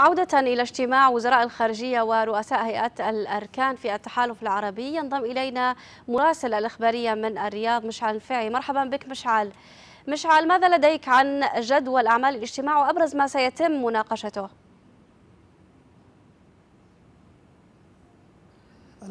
عودة إلى اجتماع وزراء الخارجية ورؤساء هيئات الأركان في التحالف العربي ينضم إلينا مراسل الإخبارية من الرياض مشعل الفعي مرحبا بك مشعل مشعل ماذا لديك عن جدول أعمال الاجتماع وأبرز ما سيتم مناقشته؟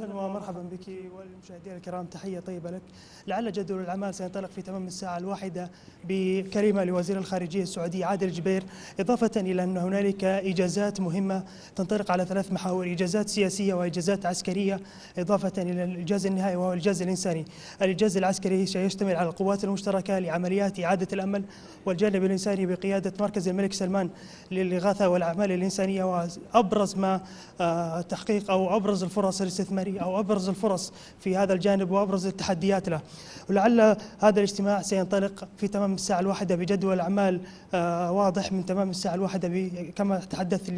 اهلا ومرحبا بك والمشاهدين الكرام تحيه طيبه لك. لعل جدول الاعمال سينطلق في تمام الساعه الواحده بكلمه لوزير الخارجيه السعودي عادل جبير، اضافه الى ان هنالك اجازات مهمه تنطلق على ثلاث محاور، اجازات سياسيه واجازات عسكريه، اضافه الى الاجازه النهائي وهو الاجازه الانساني. الاجازه العسكري سيشتمل على القوات المشتركه لعمليات اعاده الامل والجانب الانساني بقياده مركز الملك سلمان للاغاثه والاعمال الانسانيه وابرز ما آه، تحقيق او ابرز الفرص الاستثماريه البشري أو أبرز الفرص في هذا الجانب وأبرز التحديات له ولعل هذا الاجتماع سينطلق في تمام الساعة الواحدة بجدول أعمال آه، واضح من تمام الساعة الواحدة كما تحدث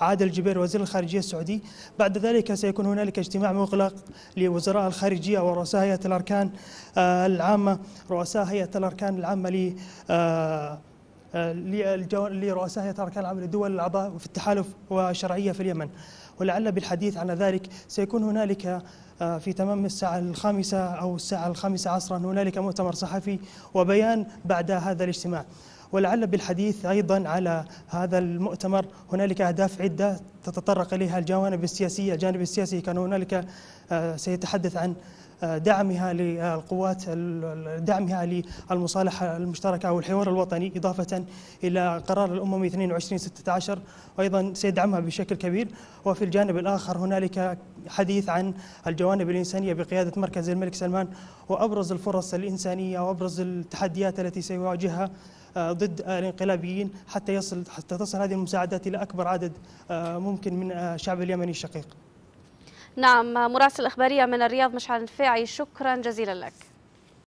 لعادل الجبير وزير الخارجية السعودي بعد ذلك سيكون هنالك اجتماع مغلق لوزراء الخارجية ورؤساء هيئة الأركان آه، العامة رؤساء هيئة الأركان العامة آه، لرؤساء هيئه أركان العمل الدول الأعضاء في التحالف والشرعية في اليمن ولعل بالحديث عن ذلك سيكون هنالك آه، في تمام الساعة الخامسة أو الساعة الخامسة عصرا هنالك مؤتمر صحفي وبيان بعد هذا الاجتماع ولعل بالحديث أيضا على هذا المؤتمر هنالك أهداف عدة تتطرق إليها الجوانب السياسية الجانب السياسي كان هنالك آه، سيتحدث عن آه، دعمها للقوات دعمها للمصالحة المشتركة أو الحوار الوطني إضافة إلى قرار الأممي 2216 وأيضا سيدعمها بشكل كبير وفي الجانب الآخر هنالك حديث عن الجوانب الإنسانية بقيادة مركز الملك سلمان وأبرز الفرص الإنسانية وأبرز التحديات التي سيواجهها آه، ضد الانقلابيين حتى يصل حتى تصل هذه المساعدات الى اكبر عدد ممكن ممكن من الشعب آه، اليمني الشقيق نعم مراسل إخبارية من الرياض مشعل الفاعي شكرا جزيلا لك